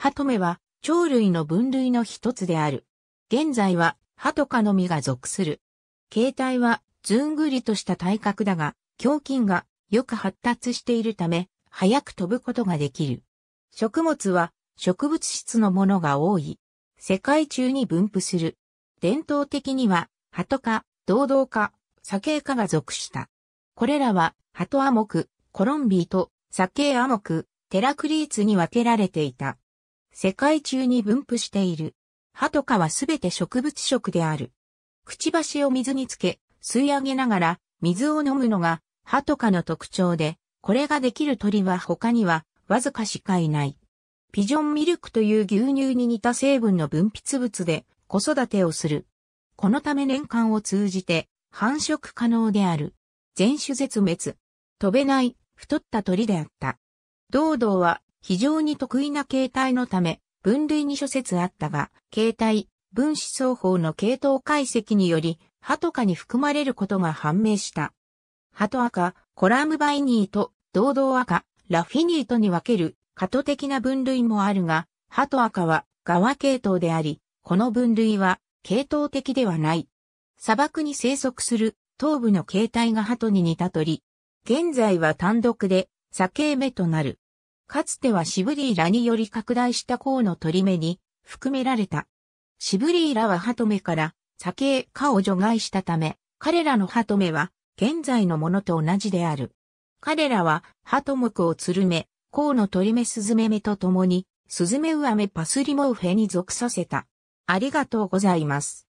ハトメは鳥類の分類の一つである。現在はハト科のみが属する。形態はずんぐりとした体格だが、胸筋がよく発達しているため、早く飛ぶことができる。食物は植物質のものが多い。世界中に分布する。伝統的には、ハト科、堂々科、サケイ科が属した。これらは、ハトアモク、コロンビーと、サケイアモク、テラクリーツに分けられていた。世界中に分布している。歯とかはすべて植物食である。くちばしを水につけ、吸い上げながら水を飲むのが歯とかの特徴で、これができる鳥は他にはわずかしかいない。ピジョンミルクという牛乳に似た成分の分泌物で子育てをする。このため年間を通じて繁殖可能である。全種絶滅。飛べない、太った鳥であった。道道は非常に得意な形態のため、分類に諸説あったが、形態、分子双方の系統解析により、ハトカに含まれることが判明した。ハト赤、コラムバイニーと、堂々赤、ラフィニートに分ける、過渡的な分類もあるが、ハト赤は、側系統であり、この分類は、系統的ではない。砂漠に生息する、頭部の形態がハトに似た鳥。現在は単独で、サケーメとなる。かつてはシブリーラにより拡大した甲の取り目に含められた。シブリーラはハトメから酒へ科を除外したため、彼らのハトメは現在のものと同じである。彼らはハト目をつるめ、甲の取り目スズメ目と共に、スズメウアメパスリモウフェに属させた。ありがとうございます。